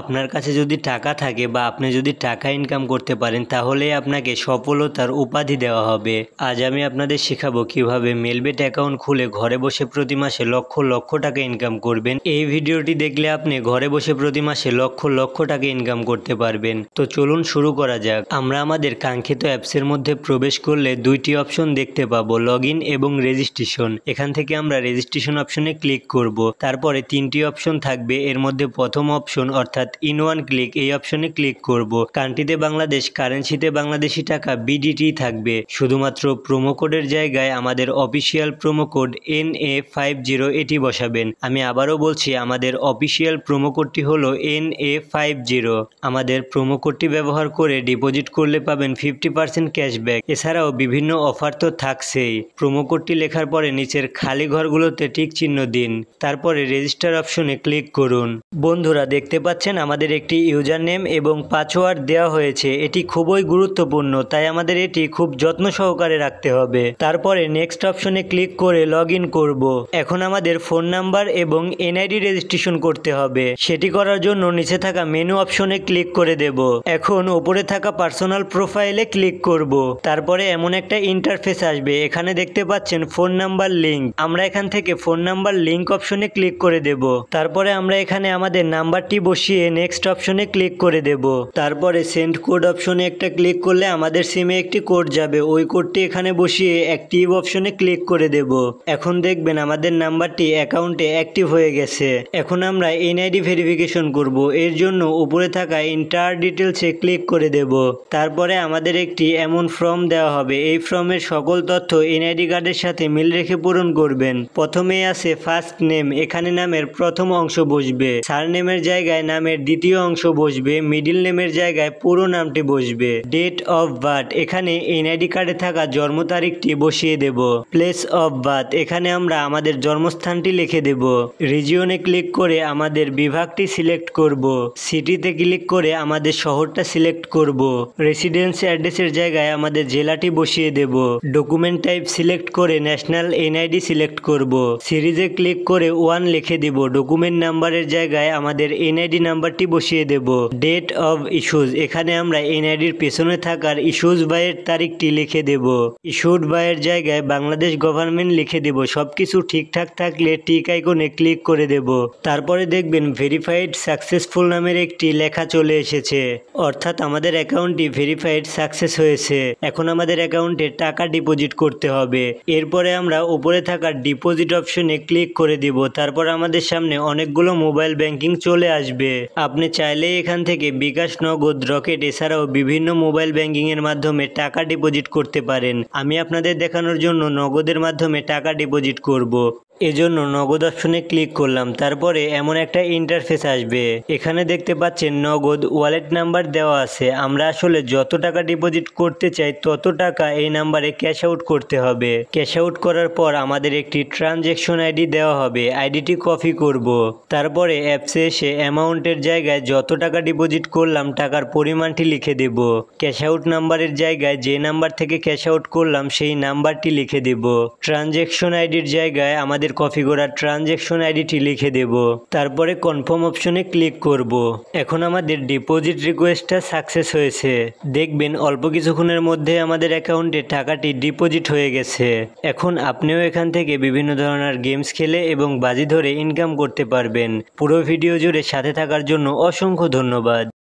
আপনার কাছে যদি টাকা থাকে বা আপনি যদি টাকা ইনকাম করতে পারেন তাহলে আপনাকে সফলতার উপাধি দেওয়া হবে আজ আমি আপনাদের শেখাবো কিভাবে মেলবেট অ্যাকাউন্ট খুলে ঘরে বসে প্রতি মাসে লক্ষ লক্ষ টাকা ইনকাম করবেন এই ভিডিওটি দেখলে আপনি ঘরে বসে প্রতি মাসে লক্ষ লক্ষ টাকা ইনকাম করতে পারবেন তো চলুন শুরু করা যাক আমরা আমাদের কাঙ্ক্ষিত অ্যাপসের মধ্যে প্রবেশ করলে দুইটি অপশন দেখতে পাবো লগ এবং রেজিস্ট্রেশন এখান থেকে আমরা রেজিস্ট্রেশন অপশনে ক্লিক করব তারপরে তিনটি অপশন থাকবে এর মধ্যে প্রথম অপশন অর্থাৎ অর্থাৎ ইন ওয়ান ক্লিক এই অপশনে ক্লিক করব কান্ট্রিতে বাংলাদেশ কারেন্সিতে বাংলাদেশি টাকা বিডিটি থাকবে শুধুমাত্র প্রোমো কোডের জায়গায় আমাদের official promo code N A five zero এটি বসাবেন আমি আবারও বলছি আমাদের অফিসিয়াল প্রোমো কোডটি হল এন এ ফাইভ জিরো আমাদের প্রোমো কোডটি ব্যবহার করে ডিপোজিট করলে পাবেন ফিফটি পার্সেন্ট ক্যাশব্যাক এছাড়াও বিভিন্ন অফার তো থাকছেই প্রোমো কোডটি লেখার পরে নিচের খালি ঘরগুলোতে টিক চিহ্ন দিন তারপরে রেজিস্টার অপশনে ক্লিক করুন বন্ধুরা দেখতে পাচ্ছেন পাচ্ছেন আমাদের একটি ইউজার নেম এবং পাসওয়ার্ড দেওয়া হয়েছে এটি খুবই গুরুত্বপূর্ণ তাই আমাদের এটি খুব যত্ন সহকারে রাখতে হবে তারপরে নেক্সট অপশনে ক্লিক করে লগ ইন করব এখন আমাদের ফোন নাম্বার এবং এনআইডি রেজিস্ট্রেশন করতে হবে সেটি করার জন্য নিচে থাকা মেনু অপশনে ক্লিক করে দেব এখন ওপরে থাকা পার্সোনাল প্রোফাইলে ক্লিক করব তারপরে এমন একটা ইন্টারফেস আসবে এখানে দেখতে পাচ্ছেন ফোন নাম্বার লিঙ্ক আমরা এখান থেকে ফোন নাম্বার লিঙ্ক অপশনে ক্লিক করে দেব তারপরে আমরা এখানে আমাদের নাম্বারটি বসিয়ে গিয়ে নেক্সট অপশনে ক্লিক করে দেব তারপরে সেন্ড কোড অপশনে একটা ক্লিক করলে আমাদের সিমে একটি কোড যাবে ওই কোডটি এখানে বসিয়ে অ্যাক্টিভ অপশনে ক্লিক করে দেব এখন দেখবেন আমাদের নাম্বারটি অ্যাকাউন্টে অ্যাক্টিভ হয়ে গেছে এখন আমরা এনআইডি ভেরিফিকেশন করব এর জন্য উপরে থাকা ইন্টার ডিটেলসে ক্লিক করে দেব তারপরে আমাদের একটি এমন ফর্ম দেওয়া হবে এই ফর্মের সকল তথ্য এনআইডি কার্ডের সাথে মিল রেখে পূরণ করবেন প্রথমে আছে ফার্স্ট নেম এখানে নামের প্রথম অংশ বসবে সার নেমের জায়গায় নাম নামের দ্বিতীয় অংশ বসবে মিডিল নেমের জায়গায় পুরো নামটি বসবে ডেট অফ বার্থ এখানে এনআইডি কার্ডে থাকা জন্ম তারিখটি বসিয়ে দেব প্লেস অফ বার্থ এখানে আমরা আমাদের জন্মস্থানটি লিখে দেব রিজিওনে ক্লিক করে আমাদের বিভাগটি সিলেক্ট করব সিটিতে ক্লিক করে আমাদের শহরটা সিলেক্ট করব রেসিডেন্স অ্যাড্রেসের জায়গায় আমাদের জেলাটি বসিয়ে দেব ডকুমেন্ট টাইপ সিলেক্ট করে ন্যাশনাল এনআইডি সিলেক্ট করব সিরিজে ক্লিক করে ওয়ান লিখে দেব ডকুমেন্ট নাম্বারের জায়গায় আমাদের এনআইডি নাম্বার নাম্বারটি বসিয়ে দেব ডেট অব ইস্যুজ এখানে আমরা এনআইডির পেছনে থাকার ইস্যুজ বাইয়ের তারিখটি লিখে দেব ইস্যুড বাইয়ের জায়গায় বাংলাদেশ গভর্নমেন্ট লিখে দেব সবকিছু ঠিকঠাক থাকলে টিক আইকনে ক্লিক করে দেব তারপরে দেখবেন ভেরিফাইড সাকসেসফুল নামের একটি লেখা চলে এসেছে অর্থাৎ আমাদের অ্যাকাউন্টটি ভেরিফাইড সাকসেস হয়েছে এখন আমাদের অ্যাকাউন্টে টাকা ডিপোজিট করতে হবে এরপরে আমরা উপরে থাকা ডিপোজিট অপশনে ক্লিক করে দিব তারপর আমাদের সামনে অনেকগুলো মোবাইল ব্যাংকিং চলে আসবে আপনি চাইলে এখান থেকে বিকাশ নগদ রকেট এছাড়াও বিভিন্ন মোবাইল ব্যাংকিংয়ের মাধ্যমে টাকা ডিপোজিট করতে পারেন আমি আপনাদের দেখানোর জন্য নগদের মাধ্যমে টাকা ডিপোজিট করব এজন্য নগদ অপশনে ক্লিক করলাম তারপরে এমন একটা ইন্টারফেস আসবে এখানে দেখতে পাচ্ছেন নগদ ওয়ালেট নাম্বার দেওয়া আছে আমরা আসলে যত টাকা ডিপোজিট করতে চাই তত টাকা এই নাম্বারে ক্যাশ আউট করতে হবে ক্যাশ আউট করার পর আমাদের একটি ট্রানজেকশন আইডি দেওয়া হবে আইডিটি কপি করব তারপরে অ্যাপসে এসে অ্যামাউন্টের জায়গায় যত টাকা ডিপোজিট করলাম টাকার পরিমাণটি লিখে দেব ক্যাশ আউট নাম্বারের জায়গায় যে নাম্বার থেকে ক্যাশ আউট করলাম সেই নাম্বারটি লিখে দেব ট্রানজেকশন আইডির জায়গায় আমাদের আমাদের কপি করার ট্রানজ্যাকশন আইডিটি লিখে দেব তারপরে কনফার্ম অপশনে ক্লিক করব এখন আমাদের ডিপোজিট রিকোয়েস্টটা সাকসেস হয়েছে দেখবেন অল্প কিছুক্ষণের মধ্যে আমাদের অ্যাকাউন্টে টাকাটি ডিপোজিট হয়ে গেছে এখন আপনিও এখান থেকে বিভিন্ন ধরনের গেমস খেলে এবং বাজি ধরে ইনকাম করতে পারবেন পুরো ভিডিও জুড়ে সাথে থাকার জন্য অসংখ্য ধন্যবাদ